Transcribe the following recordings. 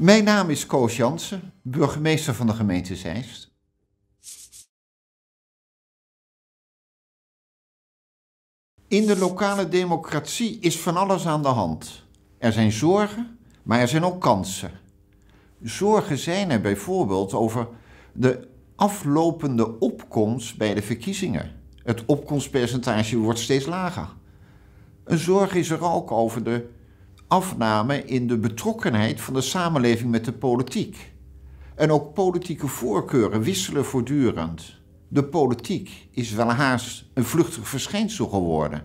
Mijn naam is Koos Jansen, burgemeester van de gemeente Zeist. In de lokale democratie is van alles aan de hand. Er zijn zorgen, maar er zijn ook kansen. Zorgen zijn er bijvoorbeeld over de aflopende opkomst bij de verkiezingen. Het opkomstpercentage wordt steeds lager. Een zorg is er ook over de afname in de betrokkenheid van de samenleving met de politiek. En ook politieke voorkeuren wisselen voortdurend. De politiek is wel haast een vluchtig verschijnsel geworden.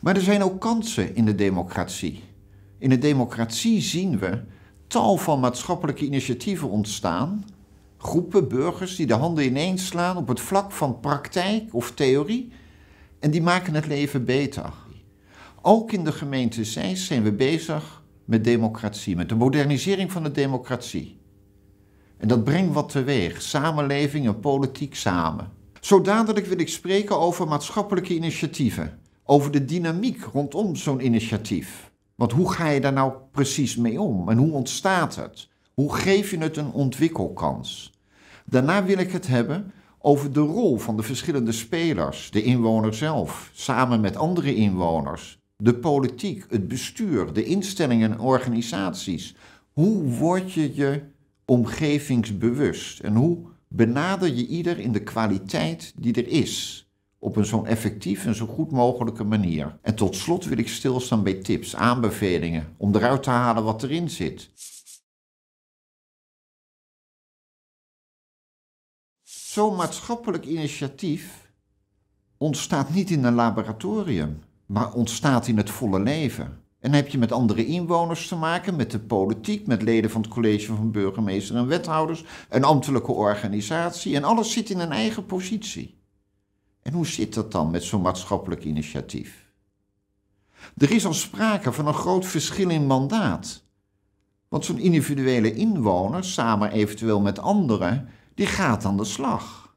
Maar er zijn ook kansen in de democratie. In de democratie zien we tal van maatschappelijke initiatieven ontstaan. Groepen burgers die de handen ineens slaan op het vlak van praktijk of theorie en die maken het leven beter. Ook in de gemeente Zeist zijn we bezig met democratie, met de modernisering van de democratie. En dat brengt wat teweeg, samenleving en politiek samen. Zo dadelijk wil ik spreken over maatschappelijke initiatieven, over de dynamiek rondom zo'n initiatief. Want hoe ga je daar nou precies mee om en hoe ontstaat het? Hoe geef je het een ontwikkelkans? Daarna wil ik het hebben over de rol van de verschillende spelers, de inwoner zelf, samen met andere inwoners, de politiek, het bestuur, de instellingen en organisaties. Hoe word je je omgevingsbewust en hoe benader je ieder in de kwaliteit die er is? Op een zo'n effectief en zo goed mogelijke manier. En tot slot wil ik stilstaan bij tips, aanbevelingen, om eruit te halen wat erin zit. Zo'n maatschappelijk initiatief ontstaat niet in een laboratorium maar ontstaat in het volle leven. En heb je met andere inwoners te maken, met de politiek, met leden van het college van burgemeester en wethouders, een ambtelijke organisatie en alles zit in een eigen positie. En hoe zit dat dan met zo'n maatschappelijk initiatief? Er is al sprake van een groot verschil in mandaat. Want zo'n individuele inwoner, samen eventueel met anderen, die gaat aan de slag.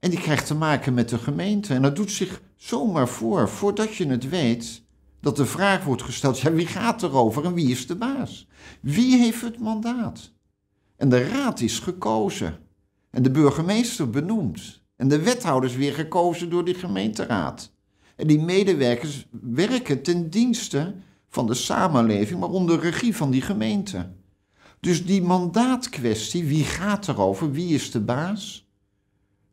En die krijgt te maken met de gemeente en dat doet zich zomaar voor, voordat je het weet, dat de vraag wordt gesteld: ja, wie gaat erover en wie is de baas? Wie heeft het mandaat? En de raad is gekozen. En de burgemeester benoemd. En de wethouders weer gekozen door die gemeenteraad. En die medewerkers werken ten dienste van de samenleving, maar onder regie van die gemeente. Dus die mandaatkwestie, wie gaat erover, wie is de baas,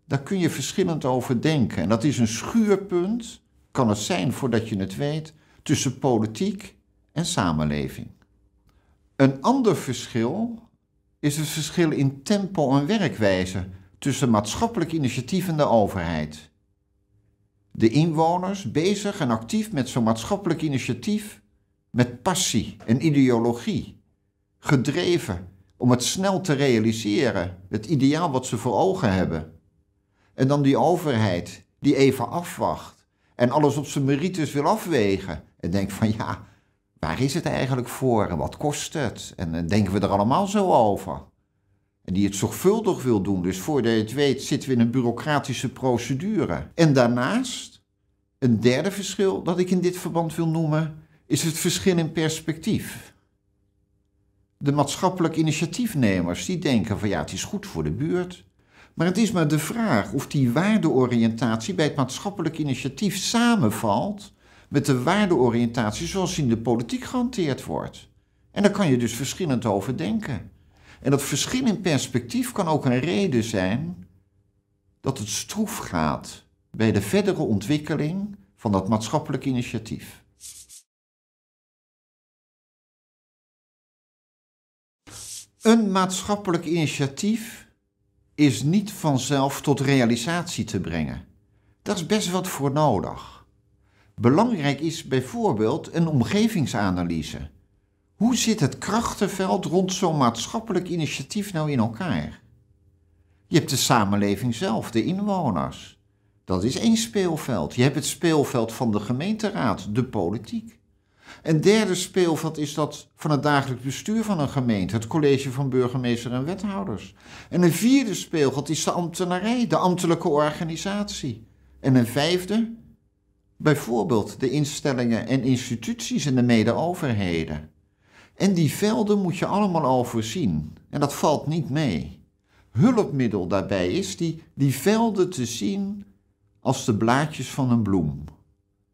daar kun je verschillend over denken. En dat is een schuurpunt, kan het zijn voordat je het weet, tussen politiek en samenleving. Een ander verschil is het verschil in tempo en werkwijze tussen maatschappelijk initiatief en de overheid. De inwoners bezig en actief met zo'n maatschappelijk initiatief met passie en ideologie, gedreven om het snel te realiseren, het ideaal wat ze voor ogen hebben. En dan die overheid die even afwacht en alles op zijn merites wil afwegen. En denkt van ja, waar is het eigenlijk voor en wat kost het? En eh, denken we er allemaal zo over. En die het zorgvuldig wil doen. Dus voordat je het weet zitten we in een bureaucratische procedure. En daarnaast, een derde verschil dat ik in dit verband wil noemen, is het verschil in perspectief. De maatschappelijk initiatiefnemers die denken van ja, het is goed voor de buurt. Maar het is maar de vraag of die waardeoriëntatie bij het maatschappelijk initiatief samenvalt met de waardeoriëntatie zoals die in de politiek gehanteerd wordt. En daar kan je dus verschillend over denken. En dat verschil in perspectief kan ook een reden zijn dat het stroef gaat bij de verdere ontwikkeling van dat maatschappelijk initiatief. Een maatschappelijk initiatief is niet vanzelf tot realisatie te brengen. Daar is best wat voor nodig. Belangrijk is bijvoorbeeld een omgevingsanalyse. Hoe zit het krachtenveld rond zo'n maatschappelijk initiatief nou in elkaar? Je hebt de samenleving zelf, de inwoners. Dat is één speelveld. Je hebt het speelveld van de gemeenteraad, de politiek. Een derde speelveld is dat van het dagelijks bestuur van een gemeente, het college van burgemeester en wethouders. En een vierde speelveld is de ambtenarij, de ambtelijke organisatie. En een vijfde, bijvoorbeeld de instellingen en instituties en de medeoverheden. En die velden moet je allemaal overzien. En dat valt niet mee. Hulpmiddel daarbij is die, die velden te zien als de blaadjes van een bloem.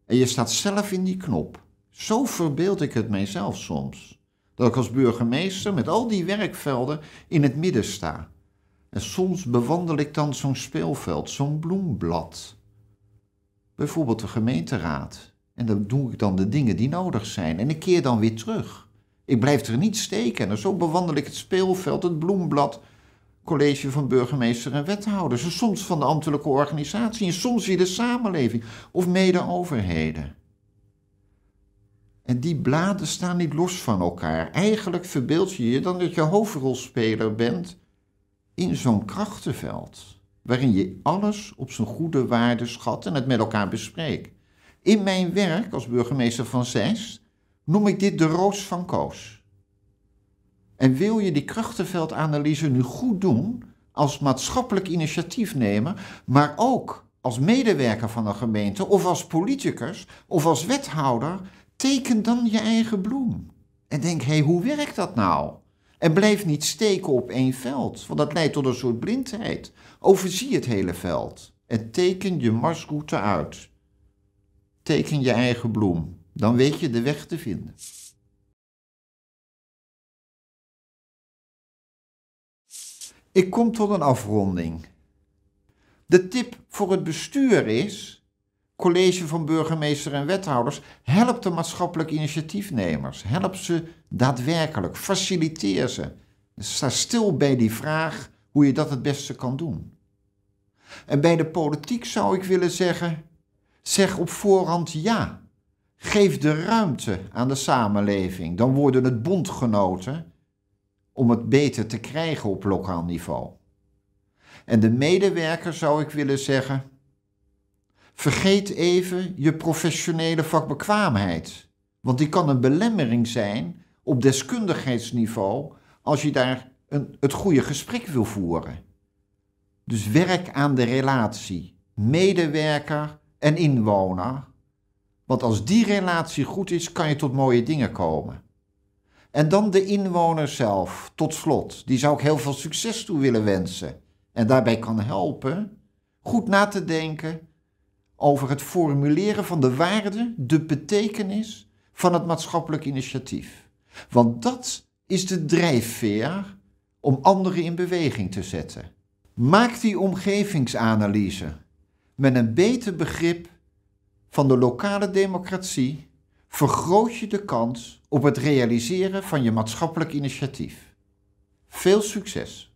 En je staat zelf in die knop. Zo verbeeld ik het mijzelf soms. Dat ik als burgemeester met al die werkvelden in het midden sta. En soms bewandel ik dan zo'n speelveld, zo'n bloemblad. Bijvoorbeeld de gemeenteraad. En dan doe ik dan de dingen die nodig zijn. En ik keer dan weer terug. Ik blijf er niet steken. En zo bewandel ik het speelveld, het bloemblad, college van burgemeester en wethouders. En soms van de ambtelijke organisatie. En soms weer de samenleving of mede-overheden. En die bladen staan niet los van elkaar. Eigenlijk verbeeld je je dan dat je hoofdrolspeler bent in zo'n krachtenveld. Waarin je alles op zijn goede waarde schat en het met elkaar bespreekt. In mijn werk als burgemeester van Zeist noem ik dit de roos van Koos. En wil je die krachtenveldanalyse nu goed doen als maatschappelijk initiatiefnemer, maar ook als medewerker van een gemeente of als politicus of als wethouder, Teken dan je eigen bloem. En denk, hé, hey, hoe werkt dat nou? En blijf niet steken op één veld, want dat leidt tot een soort blindheid. Overzie het hele veld en teken je marsroute uit. Teken je eigen bloem, dan weet je de weg te vinden. Ik kom tot een afronding. De tip voor het bestuur is college van burgemeester en wethouders, help de maatschappelijk initiatiefnemers. Help ze daadwerkelijk. Faciliteer ze. Dus sta stil bij die vraag hoe je dat het beste kan doen. En bij de politiek zou ik willen zeggen: zeg op voorhand ja. Geef de ruimte aan de samenleving. Dan worden het bondgenoten om het beter te krijgen op lokaal niveau. En de medewerker zou ik willen zeggen: vergeet even je professionele vakbekwaamheid. Want die kan een belemmering zijn op deskundigheidsniveau als je daar een, het goede gesprek wil voeren. Dus werk aan de relatie, medewerker en inwoner. Want als die relatie goed is, kan je tot mooie dingen komen. En dan de inwoner zelf, tot slot. Die zou ik heel veel succes toe willen wensen. En daarbij kan helpen goed na te denken over het formuleren van de waarde, de betekenis van het maatschappelijk initiatief. Want dat is de drijfveer om anderen in beweging te zetten. Maak die omgevingsanalyse met een beter begrip van de lokale democratie vergroot je de kans op het realiseren van je maatschappelijk initiatief. Veel succes!